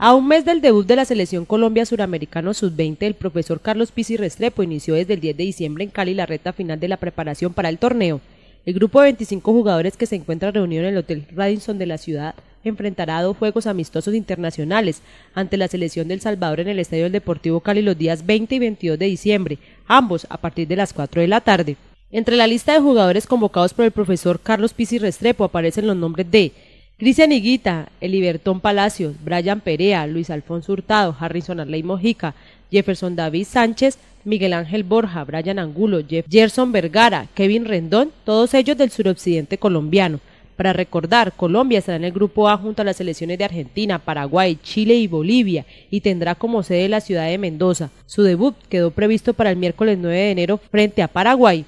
A un mes del debut de la Selección Colombia Suramericano Sub-20, el profesor Carlos Pizzi Restrepo inició desde el 10 de diciembre en Cali la reta final de la preparación para el torneo. El grupo de 25 jugadores que se encuentra reunido en el Hotel Radisson de la ciudad enfrentará dos juegos amistosos internacionales ante la selección del Salvador en el Estadio del Deportivo Cali los días 20 y 22 de diciembre, ambos a partir de las 4 de la tarde. Entre la lista de jugadores convocados por el profesor Carlos Pizzi Restrepo aparecen los nombres de Cristian Higuita, Elibertón Palacios, Brian Perea, Luis Alfonso Hurtado, Harrison Arley Mojica, Jefferson David Sánchez, Miguel Ángel Borja, Brian Angulo, Jeff Gerson Vergara, Kevin Rendón, todos ellos del suroccidente colombiano. Para recordar, Colombia estará en el grupo A junto a las selecciones de Argentina, Paraguay, Chile y Bolivia y tendrá como sede la ciudad de Mendoza. Su debut quedó previsto para el miércoles 9 de enero frente a Paraguay.